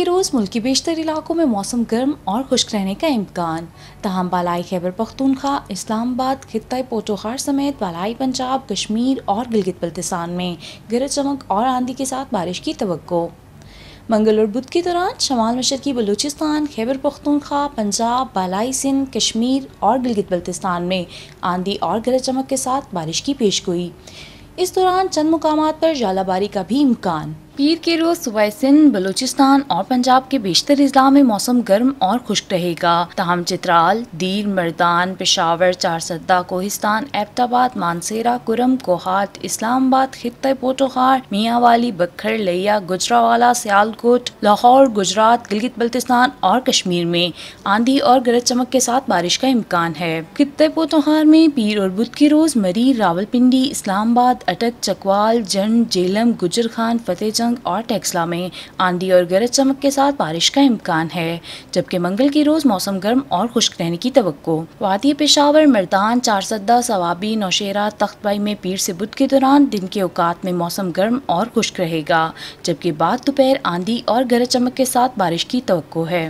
के रोज़ मुल्क के बेशतर इलाकों में मौसम गर्म और खुश्क रहने का इम्कान तहम बालाई खैबर पख्तूनखा इस्लामाबाद खत्े पोटोखार समेत बालाई पंजाब कश्मीर और गिलगित बल्तिसान में गरज चमक और आंधी के साथ बारिश की तो मंगल और बुध के दौरान शमाल मशरकी बलूचिस्तान खैबर पख्तूनखा पंजाब बालाई सिंध कश्मीर और गिलगित बल्तिस्तान में आंधी और गरज चमक के साथ बारिश की पेश गोई इस दौरान चंद मकाम पर जालाबारी का भी इम्कान पीर के रोज सुबह सिंध बलूचिस्तान और पंजाब के बेशतर अजला में मौसम गर्म और खुश्क रहेगा तहम चित्राल दीर मर्दान पेशावर चारसद्दा कोहिस्तान एबताबाद मानसेरा कुरम कोहाट इस्लामाबाद खत्े पोटोखार मियावाली बखर लिया गुजरावाला सियालकोट लाहौर गुजरात गिलगित बल्तिस्तान और कश्मीर में आंधी और गरज चमक के साथ बारिश का इम्कान है खिते पोटोखार में पीर और बुध के रोज मरी रावलपिंडी इस्लामाबाद अटक चकवाल जन्म जेलम गुजर खान फतेह संग और टेक्सला में आंधी और गरज चमक के साथ बारिश का इम्कान है जबकि मंगल के रोज़ मौसम गर्म और खुश्क रहने की तो वादी पेशावर मरदान चारसदा सवाबी नौशेरा तख्तबाई में पीर से बुध के दौरान दिन के औकात में मौसम गर्म और खुश्क रहेगा जबकि बाद दोपहर आंधी और गरज चमक के साथ बारिश की तो है